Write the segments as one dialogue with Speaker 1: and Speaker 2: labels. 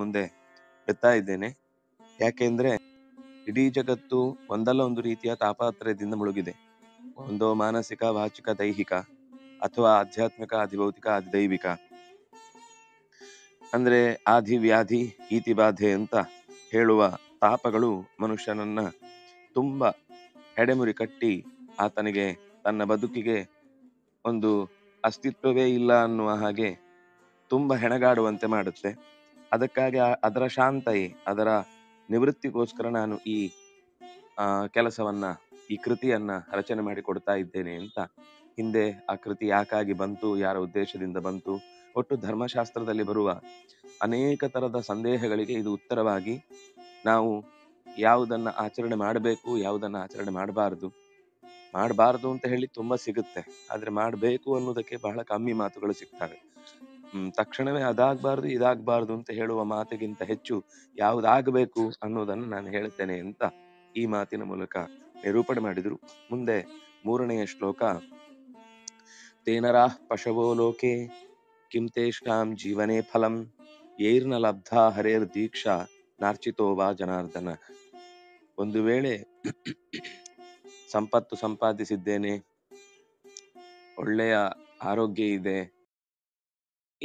Speaker 1: ಮುಂದೆ ಎತ್ತಾ ಇದ್ದೇನೆ ಯಾಕೆಂದ್ರೆ ಇಡೀ ಜಗತ್ತು ಒಂದಲ್ಲ ಒಂದು ರೀತಿಯ ತಾಪಾತ್ರದಿಂದ ಮುಳುಗಿದೆ ಒಂದು ಮಾನಸಿಕ ವಾಚಿಕ ದೈಹಿಕ ಅಥವಾ ಆಧ್ಯಾತ್ಮಿಕ ಅಧಿಭೌತಿಕ ಅಧಿದೈವಿಕ ಅಂದ್ರೆ ಆಧಿ ವ್ಯಾಧಿ ಈತಿ ಬಾಧೆ ಅಂತ ಹೇಳುವ ತಾಪಗಳು ಮನುಷ್ಯನನ್ನ ತುಂಬಾ ಎಡೆಮುರಿ ಕಟ್ಟಿ ಆತನಿಗೆ ತನ್ನ ಬದುಕಿಗೆ ಒಂದು ಅಸ್ತಿತ್ವವೇ ಇಲ್ಲ ಅನ್ನುವ ಹಾಗೆ ತುಂಬಾ ಹೆಣಗಾಡುವಂತೆ ಮಾಡುತ್ತೆ ಅದಕ್ಕಾಗಿ ಅದರ ಶಾಂತಯೇ ಅದರ ನಿವೃತ್ತಿಗೋಸ್ಕರ ನಾನು ಈ ಕೆಲಸವನ್ನ ಈ ಕೃತಿಯನ್ನ ರಚನೆ ಮಾಡಿ ಕೊಡ್ತಾ ಇದ್ದೇನೆ ಅಂತ ಹಿಂದೆ ಆ ಕೃತಿ ಯಾಕಾಗಿ ಬಂತು ಯಾರ ಉದ್ದೇಶದಿಂದ ಬಂತು ಒಟ್ಟು ಧರ್ಮಶಾಸ್ತ್ರದಲ್ಲಿ ಬರುವ ಅನೇಕ ತರದ ಸಂದೇಹಗಳಿಗೆ ಇದು ಉತ್ತರವಾಗಿ ನಾವು ಯಾವುದನ್ನ ಆಚರಣೆ ಮಾಡಬೇಕು ಯಾವುದನ್ನ ಆಚರಣೆ ಮಾಡಬಾರ್ದು ಮಾಡಬಾರ್ದು ಅಂತ ಹೇಳಿ ತುಂಬ ಸಿಗುತ್ತೆ ಆದರೆ ಮಾಡಬೇಕು ಅನ್ನೋದಕ್ಕೆ ಬಹಳ ಕಮ್ಮಿ ಮಾತುಗಳು ಸಿಗ್ತವೆ ತಕ್ಷಣವೇ ಅದಾಗಬಾರ್ದು ಇದಾಗ್ಬಾರ್ದು ಅಂತ ಹೇಳುವ ಮಾತಿಗಿಂತ ಹೆಚ್ಚು ಯಾವ್ದಾಗಬೇಕು ಅನ್ನೋದನ್ನ ನಾನು ಹೇಳ್ತೇನೆ ಅಂತ ಈ ಮಾತಿನ ಮೂಲಕ ನಿರೂಪಣೆ ಮಾಡಿದ್ರು ಮುಂದೆ ಮೂರನೆಯ ಶ್ಲೋಕ ತೇನರಾಹ್ ಪಶವೋ ಲೋಕೆ ಕಿಂ ಜೀವನೇ ಫಲಂ ಏರ್ನ ಲಬ್ಧ ಹರೇರ್ ದೀಕ್ಷಾ ನಾರ್ಚಿತೋ ವಾ ಜನಾರ್ದನ ಒಂದು ವೇಳೆ ಸಂಪತ್ತು ಸಂಪಾದಿಸಿದ್ದೇನೆ ಒಳ್ಳೆಯ ಆರೋಗ್ಯ ಇದೆ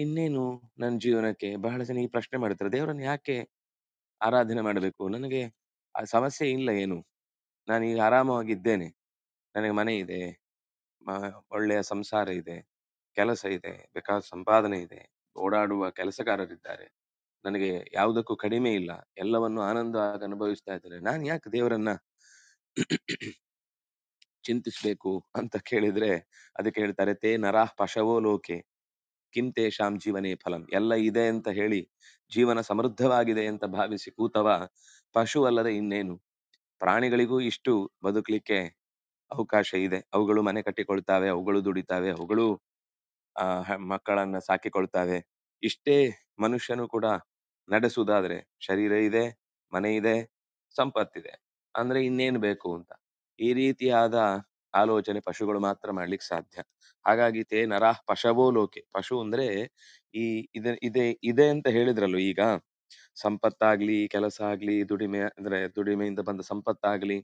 Speaker 1: ಇನ್ನೇನು ನನ್ನ ಜೀವನಕ್ಕೆ? ಬಹಳ ಜನ ಈ ಪ್ರಶ್ನೆ ಮಾಡ್ತಾರೆ. ದೇವರನ್ನು ಯಾಕೆ ಆರಾಧನೆ ಮಾಡಬೇಕು? ನನಗೆ ಆ ಸಮಸ್ಯೆ ಇಲ್ಲ ಏನು. ನಾನು ಆರಾಮವಾಗಿ ಆರಾಮವಾಗಿದ್ದೇನೆ. ನನಗೆ ಮನೆ ಇದೆ. ಒಳ್ಳೆಯ ಸಂಸಾರ ಇದೆ. ಕೆಲಸ ಇದೆ. ಬೇಕಾದ ಸಂಪಾದನೆ ಇದೆ. ಓಡಾಡುವ ಕೆಲಸಗಾರರಿದ್ದಾರೆ. ನನಗೆ ಯಾವುದಕ್ಕೂ ಕಡಿಮೆ ಇಲ್ಲ. ಎಲ್ಲವನ್ನು ಆನಂದವಾಗಿ ಅನುಭವಿಸ್ತಾ ಇದ್ದಾರೆ ನಾನು ಯಾಕೆ ದೇವರನ್ನ ಚಿಂತಿಸ್ಬೇಕು ಅಂತ ಕೇಳಿದ್ರೆ ಅದಕ್ಕೆ ಹೇಳ್ತಾರೆ, "ತೇ ನರಾ ಪಶವೋ ಲೋಕೆ." ಕಿಂತೇಶಾಂ ಜೀವನೇ ಫಲಂ ಎಲ್ಲ ಇದೆ ಅಂತ ಹೇಳಿ ಜೀವನ ಸಮೃದ್ಧವಾಗಿದೆ ಅಂತ ಭಾವಿಸಿ ಕೂತವ ಪಶು ಅಲ್ಲದೆ ಇನ್ನೇನು ಪ್ರಾಣಿಗಳಿಗೂ ಇಷ್ಟು ಬದುಕಲಿಕ್ಕೆ ಅವಕಾಶ ಇದೆ ಅವುಗಳು ಮನೆ ಕಟ್ಟಿಕೊಳ್ತಾವೆ ಅವುಗಳು ದುಡಿತಾವೆ ಅವುಗಳು ಆ ಮಕ್ಕಳನ್ನ ಸಾಕಿಕೊಳ್ತಾವೆ ಇಷ್ಟೇ ಮನುಷ್ಯನು ಕೂಡ ನಡೆಸುವುದಾದ್ರೆ ಶರೀರ ಇದೆ ಮನೆ ಇದೆ ಸಂಪತ್ತಿದೆ ಅಂದ್ರೆ ಇನ್ನೇನು ಬೇಕು ಅಂತ ಈ ರೀತಿಯಾದ ಆಲೋಚನೆ ಪಶುಗಳು ಮಾತ್ರ ಮಾಡ್ಲಿಕ್ಕೆ ಸಾಧ್ಯ ಹಾಗಾಗಿ ತೇ ನರಾಹ್ ಪಶವೋ ಲೋಕೆ ಪಶು ಅಂದ್ರೆ ಈ ಇದೆ ಇದೆ ಇದೆ ಅಂತ ಹೇಳಿದ್ರಲ್ಲ ಈಗ ಸಂಪತ್ತಾಗ್ಲಿ ಕೆಲಸ ಆಗ್ಲಿ ದುಡಿಮೆ ಅಂದ್ರೆ ದುಡಿಮೆಯಿಂದ ಬಂದ ಸಂಪತ್ತಾಗ್ಲಿ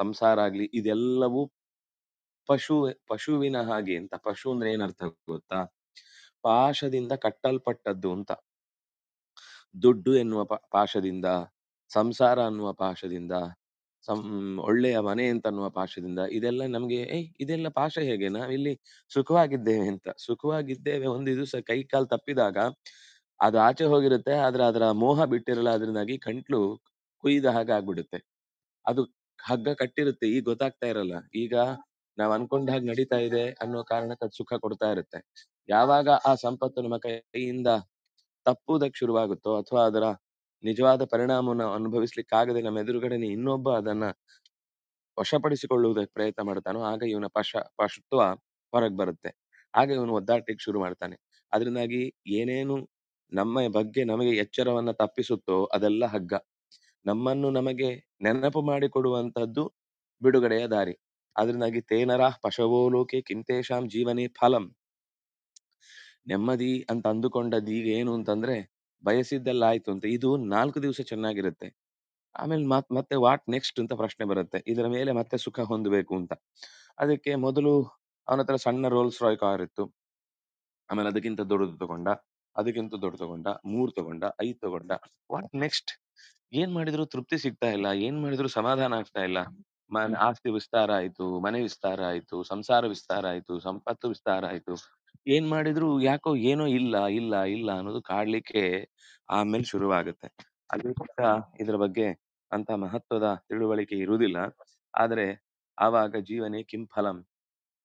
Speaker 1: ಸಂಸಾರ ಆಗ್ಲಿ ಇದೆಲ್ಲವೂ ಪಶು ಪಶುವಿನ ಹಾಗೆ ಅಂತ ಪಶು ಅಂದ್ರೆ ಏನರ್ಥ ಗೊತ್ತಾ ಪಾಶದಿಂದ ಕಟ್ಟಲ್ಪಟ್ಟದ್ದು ಅಂತ ದುಡ್ಡು ಎನ್ನುವ ಪಾಶದಿಂದ ಸಂಸಾರ ಅನ್ನುವ ಪಾಶದಿಂದ ಸಂ ಒಳ್ಳೆಯ ಮನೆ ಅಂತನ್ನುವ ಪಾಶದಿಂದ ಇದೆಲ್ಲ ನಮಗೆ ಏ ಇದೆಲ್ಲ ಪಾಶ ಹೇಗೆ ನಾವಿಲ್ಲಿ ಸುಖವಾಗಿದ್ದೇವೆ ಅಂತ ಸುಖವಾಗಿದ್ದೇವೆ ಒಂದು ದಿವಸ ಕೈ ಕಾಲು ತಪ್ಪಿದಾಗ ಅದು ಆಚೆ ಹೋಗಿರುತ್ತೆ ಆದ್ರೆ ಅದರ ಮೋಹ ಬಿಟ್ಟಿರಲ್ಲ ಅದರಿಂದಾಗಿ ಕಂಟ್ಲು ಕುಯ್ದ ಹಾಗೆ ಆಗ್ಬಿಡುತ್ತೆ ಅದು ಹಗ್ಗ ಕಟ್ಟಿರುತ್ತೆ ಈಗ ಗೊತ್ತಾಗ್ತಾ ಇರಲ್ಲ ಈಗ ನಾವ್ ಅನ್ಕೊಂಡ ಹಾಗೆ ನಡೀತಾ ಇದೆ ಅನ್ನೋ ಕಾರಣಕ್ಕೆ ಅದು ಸುಖ ಕೊಡ್ತಾ ಇರುತ್ತೆ ಯಾವಾಗ ಆ ಸಂಪತ್ತು ನಮ್ಮ ಕೈಯಿಂದ ತಪ್ಪುವುದಕ್ಕೆ ಶುರುವಾಗುತ್ತೋ ಅಥವಾ ಅದರ ನಿಜವಾದ ಪರಿಣಾಮವನ್ನು ಅನುಭವಿಸ್ಲಿಕ್ಕಾಗದೆ ನಮ್ಮ ಎದುರುಗಡೆನೆ ಇನ್ನೊಬ್ಬ ಅದನ್ನ ವಶಪಡಿಸಿಕೊಳ್ಳುವುದಕ್ಕೆ ಪ್ರಯತ್ನ ಮಾಡ್ತಾನೋ ಆಗ ಇವನ ಪಶ ಪಶುತ್ವ ಹೊರಗೆ ಬರುತ್ತೆ ಹಾಗೆ ಇವನು ಒದ್ದಾಟಕ್ಕೆ ಶುರು ಮಾಡ್ತಾನೆ ಅದರಿಂದಾಗಿ ಏನೇನು ನಮ್ಮ ಬಗ್ಗೆ ನಮಗೆ ಎಚ್ಚರವನ್ನ ತಪ್ಪಿಸುತ್ತೋ ಅದೆಲ್ಲ ಹಗ್ಗ ನಮ್ಮನ್ನು ನಮಗೆ ನೆನಪು ಮಾಡಿಕೊಡುವಂತದ್ದು ಬಿಡುಗಡೆಯ ದಾರಿ ಅದರಿಂದಾಗಿ ತೇನರ ಪಶವೋ ಲೋಕೆ ಜೀವನಿ ಜೀವನೇ ಫಲಂ ನೆಮ್ಮದಿ ಅಂತ ಅಂದುಕೊಂಡದ್ದು ಈಗ ಏನು ಅಂತಂದ್ರೆ ಬಯಸಿದ್ದೆಲ್ಲ ಆಯ್ತು ಅಂತ ಇದು ನಾಲ್ಕು ದಿವಸ ಚೆನ್ನಾಗಿರುತ್ತೆ ಆಮೇಲೆ ಮತ್ ಮತ್ತೆ ವಾಟ್ ನೆಕ್ಸ್ಟ್ ಅಂತ ಪ್ರಶ್ನೆ ಬರುತ್ತೆ ಇದರ ಮೇಲೆ ಮತ್ತೆ ಸುಖ ಹೊಂದಬೇಕು ಅಂತ ಅದಕ್ಕೆ ಮೊದಲು ಅವನ ಹತ್ರ ಸಣ್ಣ ರೋಲ್ಸ್ ರಾಯ್ ಕಾರ್ ಇತ್ತು ಆಮೇಲೆ ಅದಕ್ಕಿಂತ ದೊಡ್ಡದು ತಗೊಂಡ ಅದಕ್ಕಿಂತ ದೊಡ್ಡ ತಗೊಂಡ ಮೂರ್ ತಗೊಂಡ ಐದ್ ತಗೊಂಡ ವಾಟ್ ನೆಕ್ಸ್ಟ್ ಏನ್ ಮಾಡಿದ್ರು ತೃಪ್ತಿ ಸಿಗ್ತಾ ಇಲ್ಲ ಏನ್ ಮಾಡಿದ್ರು ಸಮಾಧಾನ ಆಗ್ತಾ ಇಲ್ಲ ಮನ್ ಆಸ್ತಿ ವಿಸ್ತಾರ ಆಯ್ತು ಮನೆ ವಿಸ್ತಾರ ಆಯ್ತು ಸಂಸಾರ ವಿಸ್ತಾರ ಆಯ್ತು ಸಂಪತ್ತು ವಿಸ್ತಾರ ಆಯ್ತು ಏನ್ ಮಾಡಿದ್ರು ಯಾಕೋ ಏನೋ ಇಲ್ಲ, ಇಲ್ಲ, ಇಲ್ಲ ಅನ್ನೋದು ಕಾಡ್ಲಿಕ್ಕೆ ಆಮೇಲೆ ಶುರುವಾಗುತ್ತೆ. ಅಲ್ಲಿ ಕೂಡ ಇದ್ರ ಬಗ್ಗೆ ಅಂತ ಮಹತ್ವದ ತಿಳುವಳಿಕೆ ಇರುವುದಿಲ್ಲ. ಆದ್ರೆ ಆವಾಗ ಜೀವನೆ ಕಿಂ ಫಲಂ?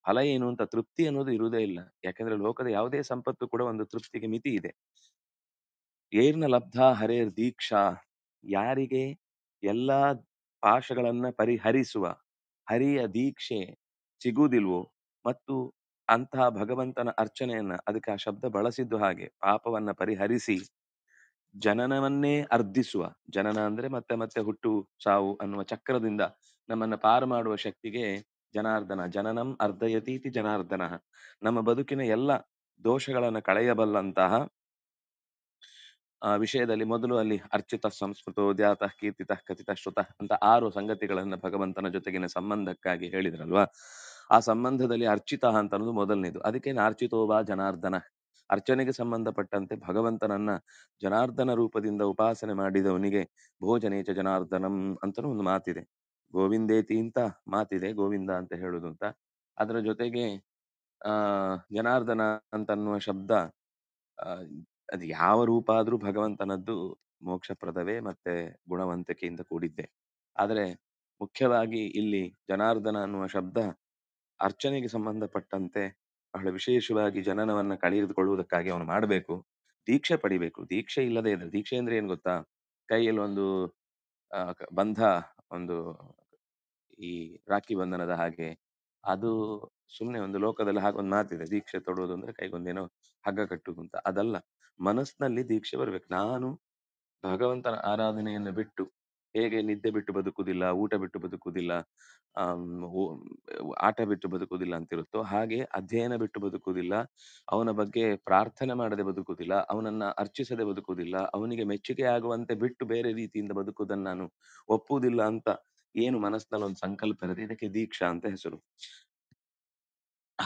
Speaker 1: ಫಲ ಏನು ಅಂತ ತೃಪ್ತಿ ಅನ್ನೋದು ಇರುವುದೇ ಇಲ್ಲ. ಯಾಕಂದ್ರೆ ಲೋಕದ ಯಾವುದೇ ಸಂಪತ್ತು ಕೂಡ ಒಂದು ತೃಪ್ತಿಗೆ ಮಿತಿ ಇದೆ. "ಏರ್ನ ಲಬ್ಧಾ ಹರೇರ್ ದೀಕ್ಷಾ" ಯಾರಿಗೆ ಎಲ್ಲಾ ಪಾಶಗಳನ್ನ ಪರಿಹರಿಸುವ ಹರಿಯ ದೀಕ್ಷೆ ಸಿಗುವುದಿಲ್ವೋ ಮತ್ತು ಅಂತಹ ಭಗವಂತನ ಅರ್ಚನೆಯನ್ನ ಅದಕ್ಕೆ ಆ ಶಬ್ದ ಬಳಸಿದ್ದು ಹಾಗೆ ಪಾಪವನ್ನ ಪರಿಹರಿಸಿ ಜನನವನ್ನೇ ಅರ್ಧಿಸುವ ಜನನ ಅಂದ್ರೆ ಮತ್ತೆ ಮತ್ತೆ ಹುಟ್ಟು ಸಾವು ಅನ್ನುವ ಚಕ್ರದಿಂದ ನಮ್ಮನ್ನ ಪಾರು ಮಾಡುವ ಶಕ್ತಿಗೆ ಜನಾರ್ದನ ಜನನಂ ಅರ್ಧಯತೀತಿ ಜನಾರ್ದನ ನಮ್ಮ ಬದುಕಿನ ಎಲ್ಲ ದೋಷಗಳನ್ನು ಕಳೆಯಬಲ್ಲಂತಹ ಆ ವಿಷಯದಲ್ಲಿ ಮೊದಲು ಅಲ್ಲಿ ಅರ್ಚಿತ ಸಂಸ್ಕೃತ ಧ್ಯಾತ ಕೀರ್ತಿತ ಕಥಿತ ಶ್ರುತ ಅಂತ ಆರು ಸಂಗತಿಗಳನ್ನ ಭಗವಂತನ ಜೊತೆಗಿನ ಸಂಬಂಧಕ್ಕಾಗಿ ಹೇಳಿದ್ರಲ್ವಾ ಆ ಸಂಬಂಧದಲ್ಲಿ ಅರ್ಚಿತ ಅಂತ ಅನ್ನೋದು ಮೊದಲನೇದು ಅದಕ್ಕೆ ಅರ್ಚಿತೋಬಾ ಜನಾರ್ದನ ಅರ್ಚನೆಗೆ ಸಂಬಂಧಪಟ್ಟಂತೆ ಭಗವಂತನನ್ನ ಜನಾರ್ದನ ರೂಪದಿಂದ ಉಪಾಸನೆ ಮಾಡಿದವನಿಗೆ ಭೋಜನೇಚ ಜನಾರ್ದನಂ ಅಂತಲೂ ಒಂದು ಮಾತಿದೆ ಗೋವಿಂದೇತಿ ಅಂತ ಮಾತಿದೆ ಗೋವಿಂದ ಅಂತ ಹೇಳುದು ಅಂತ ಅದರ ಜೊತೆಗೆ ಆ ಜನಾರ್ದನ ಅಂತನ್ನುವ ಶಬ್ದ ಅದು ಯಾವ ರೂಪ ಆದ್ರೂ ಭಗವಂತನದ್ದು ಮೋಕ್ಷಪ್ರದವೇ ಮತ್ತೆ ಗುಣವಂತಿಕೆಯಿಂದ ಕೂಡಿದ್ದೆ ಆದರೆ ಮುಖ್ಯವಾಗಿ ಇಲ್ಲಿ ಜನಾರ್ದನ ಅನ್ನುವ ಶಬ್ದ ಅರ್ಚನೆಗೆ ಸಂಬಂಧಪಟ್ಟಂತೆ ಬಹಳ ವಿಶೇಷವಾಗಿ ಜನನವನ್ನ ಕಳೆದುಕೊಳ್ಳುವುದಕ್ಕಾಗಿ ಅವನು ಮಾಡಬೇಕು ದೀಕ್ಷೆ ಪಡಿಬೇಕು ದೀಕ್ಷೆ ಇಲ್ಲದೆ ಇದ್ರೆ ದೀಕ್ಷೆ ಅಂದ್ರೆ ಏನ್ ಗೊತ್ತಾ ಕೈಯಲ್ಲಿ ಒಂದು ಬಂಧ ಒಂದು ಈ ರಾಖಿ ಬಂಧನದ ಹಾಗೆ ಅದು ಸುಮ್ಮನೆ ಒಂದು ಲೋಕದಲ್ಲಿ ಹಾಗೆ ಒಂದು ಮಾತಿದೆ ದೀಕ್ಷೆ ತೊಡುವುದು ಅಂದ್ರೆ ಕೈಗೊಂದೇನೋ ಹಗ್ಗ ಕಟ್ಟುವುದು ಅಂತ ಅದಲ್ಲ ಮನಸ್ಸಿನಲ್ಲಿ ದೀಕ್ಷೆ ಬರ್ಬೇಕು ನಾನು ಭಗವಂತನ ಆರಾಧನೆಯನ್ನು ಬಿಟ್ಟು ಹೇಗೆ ನಿದ್ದೆ ಬಿಟ್ಟು ಬದುಕುದಿಲ್ಲ ಊಟ ಬಿಟ್ಟು ಬದುಕುದಿಲ್ಲ ಆಟ ಬಿಟ್ಟು ಬದುಕುವುದಿಲ್ಲ ಅಂತಿರುತ್ತೋ, ಹಾಗೆ ಅಧ್ಯಯನ ಬಿಟ್ಟು ಬದುಕುವುದಿಲ್ಲ, ಅವನ ಬಗ್ಗೆ ಪ್ರಾರ್ಥನೆ ಮಾಡದೆ ಬದುಕುವುದಿಲ್ಲ, ಅವನನ್ನ ಅರ್ಚಿಸದೆ ಬದುಕುವುದಿಲ್ಲ, ಅವನಿಗೆ ಮೆಚ್ಚುಗೆ ಆಗುವಂತೆ ಬಿಟ್ಟು ಬೇರೆ ರೀತಿಯಿಂದ ಬದುಕುದನ್ನ ನಾನು ಒಪ್ಪುವುದಿಲ್ಲ ಅಂತ ಏನು ಮನಸ್ಸಿನಲ್ಲಿ ಒಂದು ಸಂಕಲ್ಪ ಇರದೆ ಇದಕ್ಕೆ ದೀಕ್ಷಾ ಅಂತ ಹೆಸರು.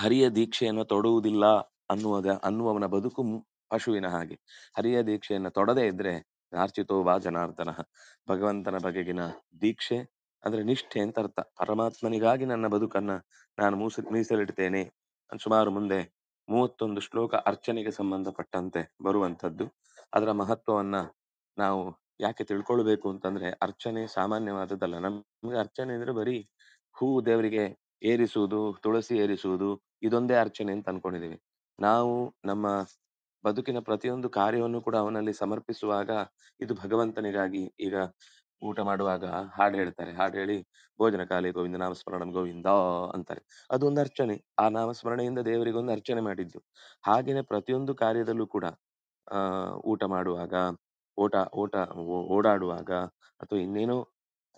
Speaker 1: ಹರಿಯ ದೀಕ್ಷೆಯನ್ನು ತೊಡುವುದಿಲ್ಲ ಅನ್ನುವಾಗ ಅನ್ನುವವನ ಬದುಕು ಪಶುವಿನ ಹಾಗೆ. ಹರಿಯ ದೀಕ್ಷೆಯನ್ನು ತೊಡದೇ ಇದ್ರೆ ಅರ್ಚಿತೋ ವಾ ಜನಾರ್ದನ ಭಗವಂತನ ಬಗೆಗಿನ ದೀಕ್ಷೆ ಅಂದ್ರೆ ನಿಷ್ಠೆ ಅಂತ ಅರ್ಥ ಪರಮಾತ್ಮನಿಗಾಗಿ ನನ್ನ ಬದುಕನ್ನ ನಾನು ಮೂಸ ಮೀಸಲಿಡ್ತೇನೆ ಸುಮಾರು ಮುಂದೆ ಮೂವತ್ತೊಂದು ಶ್ಲೋಕ ಅರ್ಚನೆಗೆ ಸಂಬಂಧಪಟ್ಟಂತೆ ಬರುವಂಥದ್ದು ಅದರ ಮಹತ್ವವನ್ನ ನಾವು ಯಾಕೆ ತಿಳ್ಕೊಳ್ಬೇಕು ಅಂತಂದ್ರೆ ಅರ್ಚನೆ ಸಾಮಾನ್ಯವಾದದ್ದಲ್ಲ ನಮ್ಗೆ ಅರ್ಚನೆ ಅಂದ್ರೆ ಬರೀ ಹೂ ದೇವರಿಗೆ ಏರಿಸುವುದು ತುಳಸಿ ಏರಿಸುವುದು ಇದೊಂದೇ ಅರ್ಚನೆ ಅಂತ ಅನ್ಕೊಂಡಿದೀವಿ ನಾವು ನಮ್ಮ ಬದುಕಿನ ಪ್ರತಿಯೊಂದು ಕಾರ್ಯವನ್ನು ಕೂಡ ಅವನಲ್ಲಿ ಸಮರ್ಪಿಸುವಾಗ ಇದು ಭಗವಂತನಿಗಾಗಿ ಈಗ ಊಟ ಮಾಡುವಾಗ ಹಾಡು ಹೇಳ್ತಾರೆ ಹಾಡು ಹೇಳಿ ಭೋಜನ ಕಾಲೇ ಗೋವಿಂದ ನಾಮಸ್ಮರಣ ಗೋವಿಂದ ಅಂತಾರೆ ಅದೊಂದು ಅರ್ಚನೆ ಆ ನಾಮಸ್ಮರಣೆಯಿಂದ ದೇವರಿಗೊಂದು ಅರ್ಚನೆ ಮಾಡಿದ್ದು ಹಾಗೆಯೇ ಪ್ರತಿಯೊಂದು ಕಾರ್ಯದಲ್ಲೂ ಕೂಡ ಆ ಊಟ ಮಾಡುವಾಗ ಓಟ ಓಟ ಓಡಾಡುವಾಗ ಅಥವಾ ಇನ್ನೇನೋ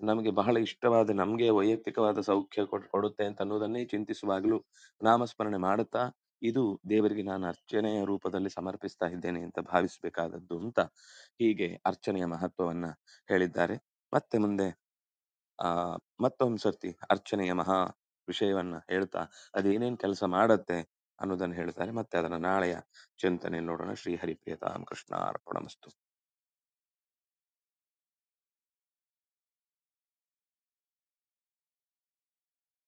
Speaker 1: ನಮಗೆ ಬಹಳ ಇಷ್ಟವಾದ ನಮಗೆ ವೈಯಕ್ತಿಕವಾದ ಸೌಖ್ಯ ಕೊಡುತ್ತೆ ಅಂತ ಅನ್ನೋದನ್ನೇ ಚಿಂತಿಸುವಾಗಲೂ ನಾಮಸ್ಮರಣೆ ಮಾಡುತ್ತಾ ಇದು ದೇವರಿಗೆ ನಾನು ಅರ್ಚನೆಯ ರೂಪದಲ್ಲಿ ಸಮರ್ಪಿಸ್ತಾ ಇದ್ದೇನೆ ಅಂತ ಭಾವಿಸಬೇಕಾದದ್ದು ಅಂತ ಹೀಗೆ ಅರ್ಚನೆಯ ಮಹತ್ವವನ್ನ ಹೇಳಿದ್ದಾರೆ ಮತ್ತೆ ಮುಂದೆ ಆ ಮತ್ತೊಂದು ಸರ್ತಿ ಅರ್ಚನೆಯ ಮಹಾ ವಿಷಯವನ್ನ ಹೇಳ್ತಾ ಅದೇನೇನ್ ಕೆಲಸ ಮಾಡತ್ತೆ ಅನ್ನೋದನ್ನ ಹೇಳ್ತಾರೆ ಮತ್ತೆ ಅದನ್ನ ನಾಳೆಯ ಚಿಂತನೆ ನೋಡೋಣ ಶ್ರೀ ಹರಿಪ್ರಿಯ ಕೃಷ್ಣ ಅರ್ಪಣಮಸ್ತು